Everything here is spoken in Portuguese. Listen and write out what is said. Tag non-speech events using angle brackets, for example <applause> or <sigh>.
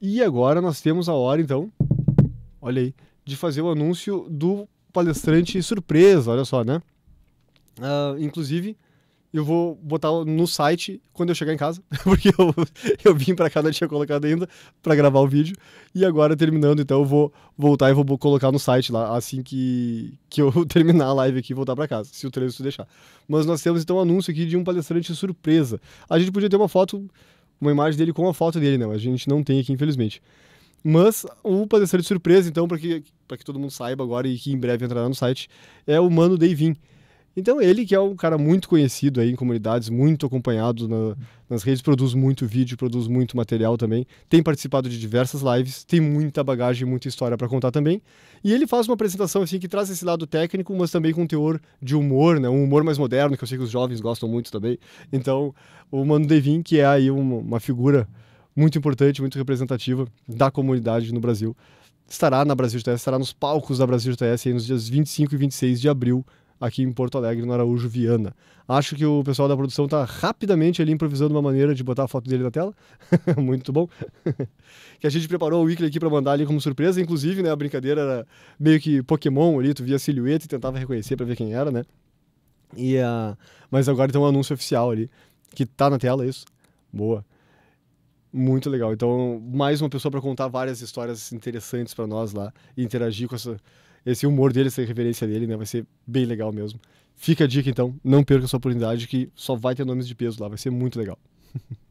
E agora nós temos a hora, então, olha aí, de fazer o anúncio do palestrante surpresa, olha só, né? Uh, inclusive, eu vou botar no site quando eu chegar em casa, <laughs> porque eu, eu vim para cá, não tinha colocado ainda para gravar o vídeo. E agora terminando, então eu vou voltar e vou colocar no site lá assim que, que eu <laughs> terminar a live aqui e voltar para casa, se o trânsito deixar. Mas nós temos então um anúncio aqui de um palestrante surpresa. A gente podia ter uma foto uma imagem dele com a foto dele, né? a gente não tem aqui, infelizmente. Mas o padecer de surpresa, então, para que, que todo mundo saiba agora e que em breve entrará no site, é o Mano Davin. Então ele, que é um cara muito conhecido aí em comunidades, muito acompanhado na, nas redes, produz muito vídeo, produz muito material também, tem participado de diversas lives, tem muita bagagem, muita história para contar também. E ele faz uma apresentação assim que traz esse lado técnico, mas também com um teor de humor, né? Um humor mais moderno, que eu sei que os jovens gostam muito também. Então, o Mano Devin, que é aí uma, uma figura muito importante, muito representativa da comunidade no Brasil, estará na Brasil de estará nos palcos da Brasil de TS nos dias 25 e 26 de abril aqui em Porto Alegre, no Araújo Viana. Acho que o pessoal da produção está rapidamente ali improvisando uma maneira de botar a foto dele na tela. <laughs> Muito bom. <laughs> que a gente preparou o Weekly aqui para mandar ali como surpresa. Inclusive, né, a brincadeira era meio que Pokémon ali, tu via silhueta e tentava reconhecer para ver quem era, né? E, uh, mas agora tem um anúncio oficial ali, que tá na tela, isso. Boa. Muito legal. Então, mais uma pessoa para contar várias histórias interessantes para nós lá e interagir com essa, esse humor dele, essa referência dele, né? Vai ser bem legal mesmo. Fica a dica então, não perca essa oportunidade que só vai ter nomes de peso lá, vai ser muito legal. <laughs>